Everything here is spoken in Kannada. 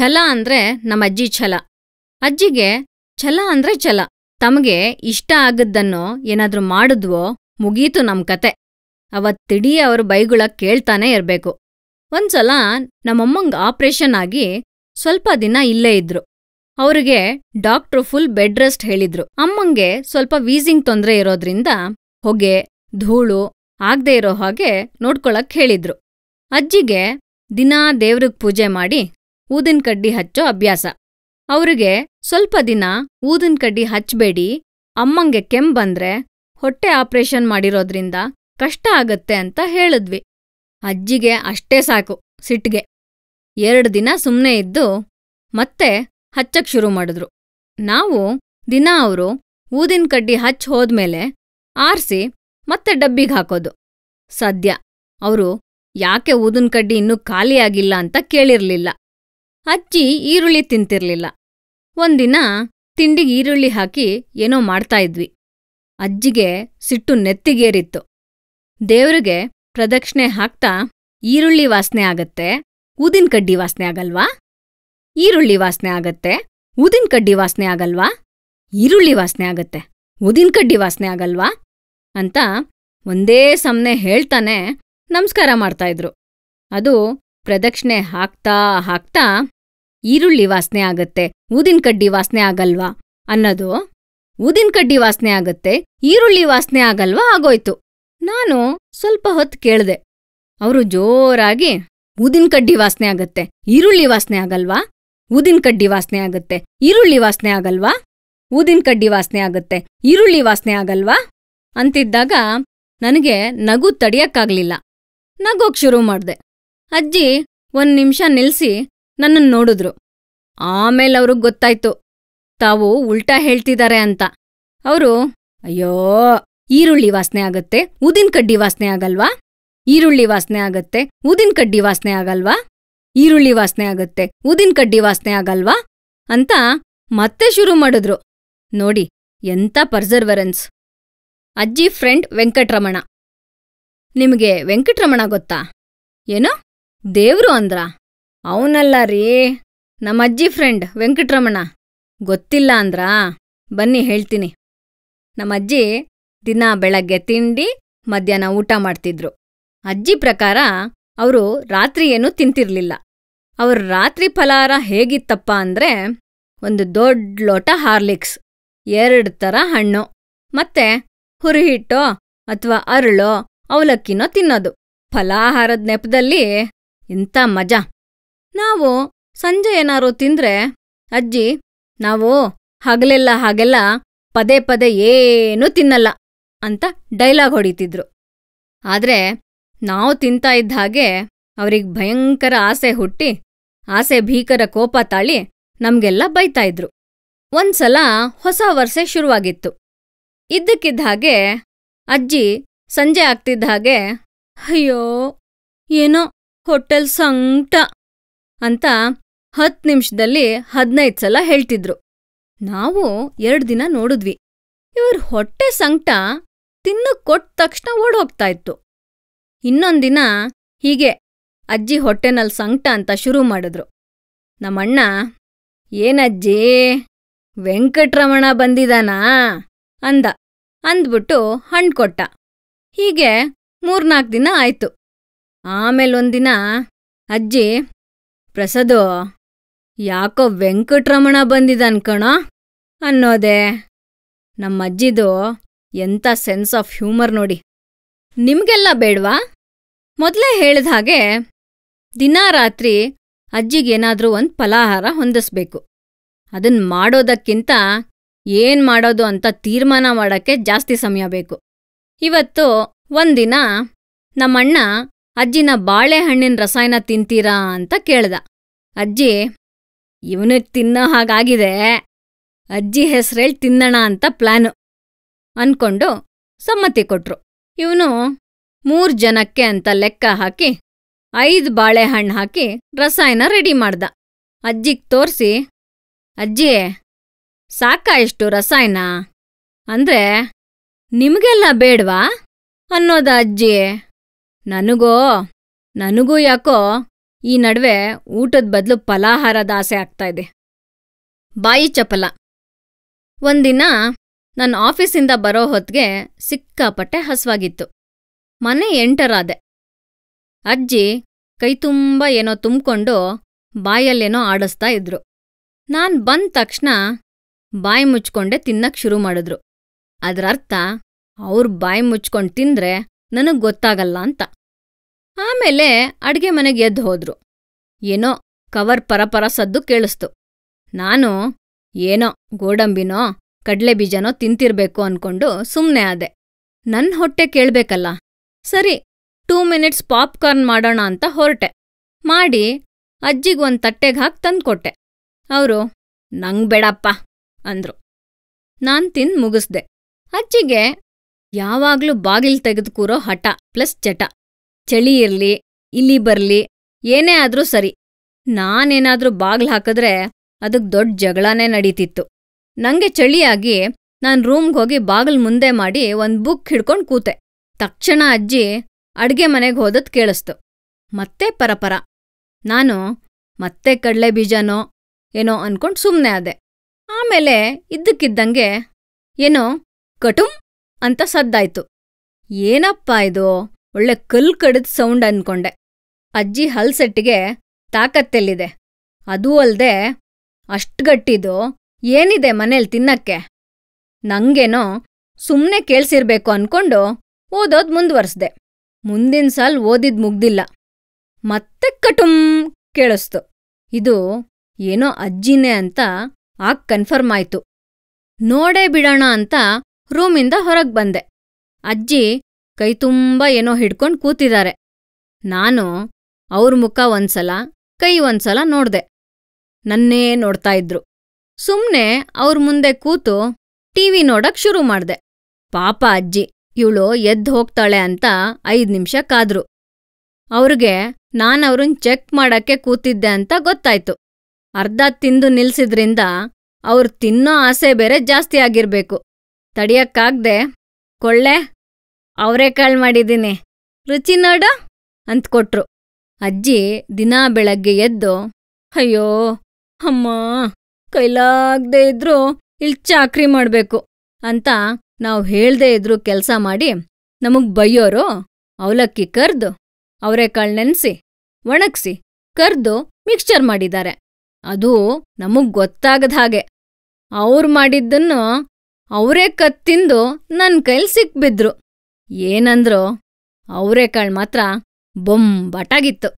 ಛಲ ಅಂದ್ರೆ ನಮ್ಮಜ್ಜಿ ಛಲ ಅಜ್ಜಿಗೆ ಛಲ ಅಂದ್ರೆ ಛಲ ತಮಗೆ ಇಷ್ಟ ಆಗದ್ದನ್ನೋ ಏನಾದ್ರೂ ಮಾಡಿದ್ವೋ ಮುಗೀತು ನಮ್ ಕತೆ ಅವತ್ತಿಡೀ ಅವ್ರ ಬೈಗುಳ ಕೇಳ್ತಾನೆ ಇರ್ಬೇಕು ಒಂದ್ಸಲ ನಮ್ಮಮ್ಮಂಗ್ ಆಪ್ರೇಷನ್ ಆಗಿ ಸ್ವಲ್ಪ ದಿನ ಇಲ್ಲೇ ಇದ್ರು ಅವ್ರಿಗೆ ಡಾಕ್ಟ್ರು ಫುಲ್ ಬೆಡ್ ರೆಸ್ಟ್ ಹೇಳಿದ್ರು ಅಮ್ಮಂಗೆ ಸ್ವಲ್ಪ ವೀಸಿಂಗ್ ತೊಂದ್ರೆ ಇರೋದ್ರಿಂದ ಹೊಗೆ ಧೂಳು ಆಗ್ದೇ ಇರೋ ಹಾಗೆ ನೋಡ್ಕೊಳಕ್ ಹೇಳಿದ್ರು ಅಜ್ಜಿಗೆ ದಿನಾ ದೇವ್ರಿಗ್ ಪೂಜೆ ಮಾಡಿ ಊದಿನ ಕಡ್ಡಿ ಹಚ್ಚೋ ಅಭ್ಯಾಸ ಅವ್ರಿಗೆ ಸ್ವಲ್ಪ ದಿನ ಊದಿನ ಕಡ್ಡಿ ಹಚ್ಚಬೇಡಿ ಅಮ್ಮಂಗೆ ಕೆಮ್ ಬಂದ್ರೆ ಹೊಟ್ಟೆ ಆಪರೇಷನ್ ಮಾಡಿರೋದ್ರಿಂದ ಕಷ್ಟ ಆಗತ್ತೆ ಅಂತ ಹೇಳಿದ್ವಿ ಅಜ್ಜಿಗೆ ಅಷ್ಟೇ ಸಾಕು ಸಿಟ್ಗೆ ಎರಡು ದಿನ ಸುಮ್ಮನೆ ಇದ್ದು ಮತ್ತೆ ಹಚ್ಚಕ್ ಶುರು ಮಾಡಿದ್ರು ನಾವು ದಿನ ಅವರು ಊದಿನ ಕಡ್ಡಿ ಹಚ್ಚಿ ಹೋದ್ಮೇಲೆ ಆರ್ಸಿ ಮತ್ತೆ ಡಬ್ಬಿಗೆ ಹಾಕೋದು ಸದ್ಯ ಅವರು ಯಾಕೆ ಊದಿನ ಕಡ್ಡಿ ಇನ್ನೂ ಖಾಲಿಯಾಗಿಲ್ಲ ಅಂತ ಕೇಳಿರ್ಲಿಲ್ಲ ಅಜ್ಜಿ ಈರುಳ್ಳಿ ತಿಂತಿರ್ಲಿಲ್ಲ ಒಂದಿನ ತಿಂಡಿಗೆ ಈರುಳ್ಳಿ ಹಾಕಿ ಏನೋ ಮಾಡ್ತಾ ಇದ್ವಿ ಅಜ್ಜಿಗೆ ಸಿಟ್ಟು ನೆತ್ತಿಗೇರಿತ್ತು ದೇವ್ರಿಗೆ ಪ್ರದಕ್ಷಿಣೆ ಹಾಕ್ತಾ ಈರುಳ್ಳಿ ವಾಸನೆ ಆಗತ್ತೆ ಊದಿನ ಕಡ್ಡಿ ವಾಸನೆ ಆಗಲ್ವಾ ಈರುಳ್ಳಿ ವಾಸನೆ ಆಗತ್ತೆ ಊದಿನ ಕಡ್ಡಿ ವಾಸನೆ ಆಗಲ್ವಾ ಈರುಳ್ಳಿ ವಾಸನೆ ಆಗತ್ತೆ ಊದಿನ ಕಡ್ಡಿ ವಾಸನೆ ಆಗಲ್ವಾ ಅಂತ ಒಂದೇ ಸಮನೆ ಹೇಳ್ತಾನೆ ನಮಸ್ಕಾರ ಮಾಡ್ತಾ ಇದ್ರು ಅದು ಪ್ರದಕ್ಷಿಣೆ ಹಾಕ್ತಾ ಹಾಕ್ತಾ ಈರುಳ್ಳಿ ವಾಸನೆ ಆಗತ್ತೆ ಊದಿನ ಕಡ್ಡಿ ವಾಸನೆ ಆಗಲ್ವಾ ಅನ್ನೋದು ಊದಿನ ವಾಸನೆ ಆಗತ್ತೆ ಈರುಳ್ಳಿ ವಾಸನೆ ಆಗಲ್ವಾ ಆಗೋಯ್ತು ನಾನು ಸ್ವಲ್ಪ ಹೊತ್ತು ಕೇಳ್ದೆ ಅವರು ಜೋರಾಗಿ ಊದಿನ ವಾಸನೆ ಆಗತ್ತೆ ಈರುಳ್ಳಿ ವಾಸನೆ ಆಗಲ್ವಾ ಊದಿನ ಕಡ್ಡಿ ವಾಸನೆ ಆಗತ್ತೆ ಈರುಳ್ಳಿ ವಾಸನೆ ಆಗಲ್ವಾ ಊದಿನ ಕಡ್ಡಿ ವಾಸನೆ ಆಗತ್ತೆ ಈರುಳ್ಳಿ ವಾಸನೆ ಆಗಲ್ವಾ ಅಂತಿದ್ದಾಗ ನನಗೆ ನಗು ತಡಿಯಕ್ಕಾಗ್ಲಿಲ್ಲ ನಗೋಕ್ ಶುರು ಮಾಡ್ದೆ ಅಜ್ಜಿ ಒಂದ್ ನಿಮಿಷ ನಿಲ್ಸಿ ನನ್ನನ್ ನೋಡಿದ್ರು ಆಮೇಲೆ ಅವ್ರಿಗ್ ಗೊತ್ತಾಯ್ತು ತಾವು ಉಲ್ಟಾ ಹೇಳ್ತಿದ್ದಾರೆ ಅಂತ ಅವರು ಅಯ್ಯೋ ಈರುಳ್ಳಿ ವಾಸನೆ ಆಗತ್ತೆ ಊದಿನ ಕಡ್ಡಿ ವಾಸನೆ ಆಗಲ್ವಾ ಈರುಳ್ಳಿ ವಾಸನೆ ಆಗತ್ತೆ ಊದಿನ ಕಡ್ಡಿ ವಾಸನೆ ಆಗಲ್ವಾ ಈರುಳ್ಳಿ ವಾಸನೆ ಆಗತ್ತೆ ಊದಿನ ಕಡ್ಡಿ ವಾಸನೆ ಆಗಲ್ವಾ ಅಂತ ಮತ್ತೆ ಶುರು ಮಾಡಿದ್ರು ನೋಡಿ ಎಂತ ಪರ್ಸರ್ವರೆನ್ಸ್ ಅಜ್ಜಿ ಫ್ರೆಂಡ್ ವೆಂಕಟರಮಣ ನಿಮಗೆ ವೆಂಕಟ್ರಮಣ ಗೊತ್ತಾ ಏನೋ ದೇವ್ರು ಅಂದ್ರ? ಅವನಲ್ಲ ರೀ, ನಮ್ಮಜ್ಜಿ ಫ್ರೆಂಡ್ ವೆಂಕಟ್ರಮಣ. ಗೊತ್ತಿಲ್ಲ ಅಂದ್ರ ಬನ್ನಿ ಹೇಳ್ತೀನಿ. ನಮ್ಮಜ್ಜಿ ದಿನಾ ಬೆಳಗ್ಗೆ ತಿಂಡಿ, ಮಧ್ಯಾಹ್ನ ಊಟ ಮಾಡ್ತಿದ್ರು. ಅಜ್ಜಿ ಪ್ರಕಾರ ಅವರು ರಾತ್ರಿಯೇನೂ ತಿಂತಿರ್ಲಿಲ್ಲ. ಅವ್ರ ರಾತ್ರಿ ಫಲಾಹಾರ ಹೇಗಿತ್ತಪ್ಪ ಅಂದ್ರೆ ಒಂದು ದೊಡ್ಡ ಲೋಟ ಹಾರ್ಲಿಕ್ಸ್, ಎರಡು ತರ ಹಣ್ಣು, ಮತ್ತೆ ಹುರಿಹಿಟ್ಟೋ ಅಥವಾ ಅರಳೋ ಅವಲಕ್ಕಿನೋ ತಿನ್ನೋದು. ಫಲಾಹಾರದ್ ನೆಪದಲ್ಲಿ ಎಂಥ ಮಜಾ ನಾವು ಸಂಜೆ ಏನಾರೂ ತಿಂದ್ರೆ ಅಜ್ಜಿ ನಾವು ಹಗಲೆಲ್ಲ ಹಾಗೆಲ್ಲ ಪದೇ ಪದೇ ಏನೂ ತಿನ್ನಲ್ಲ ಅಂತ ಡೈಲಾಗ್ ಹೊಡಿತಿದ್ರು ಆದ್ರೆ ನಾವು ತಿಂತಾ ಇದ್ದ ಹಾಗೆ ಅವ್ರಿಗೆ ಭಯಂಕರ ಆಸೆ ಹುಟ್ಟಿ ಆಸೆ ಭೀಕರ ಕೋಪ ತಾಳಿ ನಮಗೆಲ್ಲ ಬೈತಾ ಇದ್ರು ಒಂದ್ಸಲ ಹೊಸ ವರ್ಷೆ ಶುರುವಾಗಿತ್ತು ಇದ್ದಕ್ಕಿದ್ದ ಹಾಗೆ ಅಜ್ಜಿ ಸಂಜೆ ಆಗ್ತಿದ್ದ ಹಾಗೆ ಅಯ್ಯೋ ಏನೋ ಹೋಟೆಲ್ ಸಂಕ್ಟ ಅಂತ ಹತ್ ನಿಮಿಷದಲ್ಲಿ ಹದಿನೈದು ಸಲ ಹೇಳ್ತಿದ್ರು ನಾವು ಎರಡು ದಿನ ನೋಡಿದ್ವಿ ಇವ್ರ ಹೊಟ್ಟೆ ಸಂಕ್ಟ ತಿನ್ನು ಕೊಟ್ಟ ತಕ್ಷಣ ಓಡೋಗ್ತಾ ಇತ್ತು ಇನ್ನೊಂದಿನ ಹೀಗೆ ಅಜ್ಜಿ ಹೊಟ್ಟೆನಲ್ಲಿ ಸಂಕ್ಟ ಅಂತ ಶುರು ಮಾಡಿದ್ರು ನಮ್ಮಣ್ಣ ಏನಜ್ಜಿ ವೆಂಕಟ್ರಮಣ ಬಂದಿದಾನಾ ಅಂದ ಅಂದ್ಬಿಟ್ಟು ಹಣ್ಣು ಕೊಟ್ಟ ಹೀಗೆ ಮೂರ್ನಾಲ್ಕು ದಿನ ಆಯ್ತು ಆಮೇಲೆ ಒಂದಿನ ಅಜ್ಜಿ ಪ್ರಸದು ಯಾಕೋ ವೆಂಕಟರಮಣ ಬಂದಿದ ಕಣೋ ಅನ್ನೋದೆ ನಮ್ಮಜ್ಜಿದು ಎಂಥ ಸೆನ್ಸ್ ಆಫ್ ಹ್ಯೂಮರ್ ನೋಡಿ ನಿಮಗೆಲ್ಲ ಬೇಡ್ವಾ ಮೊದಲೇ ಹೇಳಿದ ಹಾಗೆ ದಿನ ರಾತ್ರಿ ಅಜ್ಜಿಗೇನಾದರೂ ಒಂದು ಫಲಾಹಾರ ಹೊಂದಿಸ್ಬೇಕು ಅದನ್ನ ಮಾಡೋದಕ್ಕಿಂತ ಏನ್ ಮಾಡೋದು ಅಂತ ತೀರ್ಮಾನ ಮಾಡೋಕ್ಕೆ ಜಾಸ್ತಿ ಸಮಯ ಬೇಕು ಇವತ್ತು ಒಂದಿನ ನಮ್ಮಣ್ಣ ಅಜ್ಜಿನ ಬಾಳೆಹಣ್ಣಿನ ರಸಾಯನ ತಿಂತೀರಾ ಅಂತ ಕೇಳ್ದ ಅಜ್ಜಿ ಇವನಿಗೆ ತಿನ್ನೋ ಹಾಗಾಗಿದೆ ಅಜ್ಜಿ ಹೆಸ್ರೇಲ್ ತಿನ್ನಣ ಅಂತ ಪ್ಲಾನು ಅನ್ಕೊಂಡು ಸಮ್ಮತಿ ಕೊಟ್ರು ಇವನು ಮೂರ್ ಜನಕ್ಕೆ ಅಂತ ಲೆಕ್ಕ ಹಾಕಿ ಐದು ಬಾಳೆಹಣ್ಣು ಹಾಕಿ ರಸಾಯನ ರೆಡಿ ಮಾಡ್ದ ಅಜ್ಜಿಗೆ ತೋರ್ಸಿ ಅಜ್ಜಿ ಸಾಕಾ ಇಷ್ಟು ರಸಾಯನ ಅಂದ್ರೆ ನಿಮಗೆಲ್ಲ ಬೇಡ್ವಾ ಅನ್ನೋದ ಅಜ್ಜಿ ನನಗೋ ನನಗೂ ಯಾಕೋ ಈ ನಡುವೆ ಊಟದ ಬದಲು ಫಲಾಹಾರದ ಆಸೆ ಆಗ್ತಾ ಇದೆ ಬಾಯಿ ಚಪಲ ಒಂದಿನ ನನ್ನ ಆಫೀಸಿಂದ ಬರೋ ಹೊತ್ಗೆ ಸಿಕ್ಕಾಪಟ್ಟೆ ಹಸ್ವಾಗಿತ್ತು ಮನೆ ಎಂಟರಾದೆ ಅಜ್ಜಿ ಕೈ ತುಂಬ ಏನೋ ತುಂಬ್ಕೊಂಡು ಬಾಯಲ್ಲೇನೋ ಆಡಿಸ್ತಾ ಇದ್ರು ನಾನ್ ಬಂದ ತಕ್ಷಣ ಬಾಯಿ ಮುಚ್ಕೊಂಡೆ ತಿನ್ನಕ್ ಶುರು ಮಾಡಿದ್ರು ಅದ್ರರ್ಥ ಅವ್ರು ಬಾಯಿ ಮುಚ್ಕೊಂಡು ತಿಂದ್ರೆ ನನಗ್ ಗೊತ್ತಾಗಲ್ಲ ಅಂತ ಆಮೇಲೆ ಅಡ್ಗೆ ಮನೆಗೆ ಎದ್ದು ಹೋದ್ರು ಏನೋ ಕವರ್ ಪರಪರ ಸದ್ದು ಕೇಳಿಸ್ತು ನಾನು ಏನೋ ಗೋಡಂಬಿನೋ ಕಡ್ಲೆ ಬೀಜನೋ ತಿಂತಿರ್ಬೇಕು ಅನ್ಕೊಂಡು ಸುಮ್ನೆ ಆದೆ ನನ್ ಹೊಟ್ಟೆ ಕೇಳ್ಬೇಕಲ್ಲ ಸರಿ ಟೂ ಮಿನಿಟ್ಸ್ ಪಾಪ್ಕಾರ್ನ್ ಮಾಡೋಣ ಅಂತ ಹೊರಟೆ ಮಾಡಿ ಒಂದ್ ತಟ್ಟೆಗ್ ಹಾಕ್ ತಂದ್ಕೊಟ್ಟೆ ಅವರು ನಂಗ್ ಬೇಡಪ್ಪ ಅಂದ್ರು ನಾನ್ ತಿಂದ್ ಮುಗಿಸ್ದೆ ಅಜ್ಜಿಗೆ ಯಾವಾಗ್ಲೂ ಬಾಗಿಲ್ ತೆಗೆದು ಕೂರೋ ಹಠ ಪ್ಲಸ್ ಚಟ ಚಳಿ ಇರ್ಲಿ ಇಲ್ಲಿ ಬರ್ಲಿ ಏನೇ ಆದ್ರೂ ಸರಿ ನಾನೇನಾದ್ರೂ ಬಾಗ್ಲ್ ಹಾಕಿದ್ರೆ ಅದಕ್ ದೊಡ್ಡ ಜಗಳನೇ ನಡೀತಿತ್ತು ನಂಗೆ ಚಳಿಯಾಗಿ ನಾನ್ ರೂಮ್ಗ್ ಹೋಗಿ ಬಾಗಿಲ್ ಮುಂದೆ ಮಾಡಿ ಒಂದ್ ಬುಕ್ ಹಿಡ್ಕೊಂಡ್ ಕೂತೆ ತಕ್ಷಣ ಅಜ್ಜಿ ಅಡ್ಗೆ ಮನೆಗ್ ಹೋದದ್ ಕೇಳಿಸ್ತು ಮತ್ತೆ ಪರಪರ ನಾನು ಮತ್ತೆ ಕಡ್ಲೆ ಬೀಜನೋ ಏನೋ ಅನ್ಕೊಂಡ್ ಸುಮ್ನೆ ಆದೆ ಆಮೇಲೆ ಇದ್ದಕ್ಕಿದ್ದಂಗೆ ಏನೋ ಕಟುಂ ಅಂತ ಸದ್ದಾಯ್ತು ಏನಪ್ಪ ಇದು ಒಳ್ಳೆ ಕಲ್ ಕಡಿದ್ ಸೌಂಡ್ ಅನ್ಕೊಂಡೆ ಅಜ್ಜಿ ಹಲ್ಸೆಟ್ಟಿಗೆ ತಾಕತ್ತೆಲ್ಲಿದೆ ಅದೂ ಅಲ್ದೆ ಅಷ್ಟ್ಗಟ್ಟಿದು ಏನಿದೆ ಮನೇಲಿ ತಿನ್ನಕ್ಕೆ ನಂಗೇನೋ ಸುಮ್ಮನೆ ಕೇಳ್ಸಿರ್ಬೇಕು ಅನ್ಕೊಂಡು ಓದೋದ್ ಮುಂದುವರ್ಸ್ದೆ ಮುಂದಿನ ಸಾಲ್ ಓದಿದ್ ಮುಗ್ದಿಲ್ಲ ಮತ್ತೆ ಕಟುಂ ಕೇಳಿಸ್ತು ಇದು ಏನೋ ಅಜ್ಜಿನೇ ಅಂತ ಆಗ್ ಕನ್ಫರ್ಮ್ ಆಯ್ತು ನೋಡೇ ಬಿಡೋಣ ಅಂತ ರೂಮಿಂದ ಹೊರಗ್ ಬಂದೆ ಅಜ್ಜಿ ಕೈ ತುಂಬ ಏನೋ ಹಿಡ್ಕೊಂಡು ಕೂತಿದ್ದಾರೆ ನಾನು ಅವ್ರ ಮುಖ ಒಂದ್ಸಲ ಕೈ ಒಂದ್ಸಲ ನೋಡ್ದೆ ನನ್ನೇ ನೋಡ್ತಾ ಇದ್ರು ಸುಮ್ನೆ ಅವ್ರ ಮುಂದೆ ಕೂತು ಟಿವಿ ನೋಡಕ್ ಶುರು ಮಾಡ್ದೆ ಪಾಪ ಅಜ್ಜಿ ಇವಳು ಎದ್ದು ಹೋಗ್ತಾಳೆ ಅಂತ ಐದ್ ನಿಮಿಷ ಕಾದ್ರು ಅವ್ರಿಗೆ ನಾನವ್ರನ್ನ ಚೆಕ್ ಮಾಡಕ್ಕೆ ಕೂತಿದ್ದೆ ಅಂತ ಗೊತ್ತಾಯ್ತು ಅರ್ಧ ತಿಂದು ನಿಲ್ಸಿದ್ರಿಂದ ಅವ್ರು ತಿನ್ನೋ ಆಸೆ ಬೇರೆ ಜಾಸ್ತಿ ಆಗಿರ್ಬೇಕು ತಡಿಯಕ್ಕಾಗ್ದೆ ಕೊಳ್ಳೆ ಅವರೆಕಾಳು ಮಾಡಿದ್ದೀನಿ ರುಚಿ ನೋಡು ಅಂತ ಕೊಟ್ರು ಅಜ್ಜಿ ದಿನ ಬೆಳಗ್ಗೆ ಎದ್ದು ಅಯ್ಯೋ ಅಮ್ಮ ಕೈಲಾಗ್ದೇ ಇದ್ರೂ ಇಲ್ಲಿ ಚಾಕ್ರಿ ಮಾಡಬೇಕು ಅಂತ ನಾವು ಹೇಳ್ದೇ ಇದ್ರೂ ಕೆಲಸ ಮಾಡಿ ನಮಗ್ ಬೈಯೋರು ಅವಲಕ್ಕಿ ಕರ್ದು ಅವರೆಕಾಳು ನೆನ್ಸಿ ಒಣಗ್ಸಿ ಕರ್ದು ಮಿಕ್ಸ್ಚರ್ ಮಾಡಿದ್ದಾರೆ ಅದು ನಮಗ್ ಗೊತ್ತಾಗದ ಹಾಗೆ ಅವ್ರು ಮಾಡಿದ್ದನ್ನು ಅವರೇ ಕತ್ತಿಂದು ನನ್ನ ಕೈಲಿ ಸಿಕ್ಬಿದ್ರು ಏನಂದ್ರೋ ಅವರೆಕಾಳು ಮಾತ್ರ ಬೊಂಬಟಾಗಿತ್ತು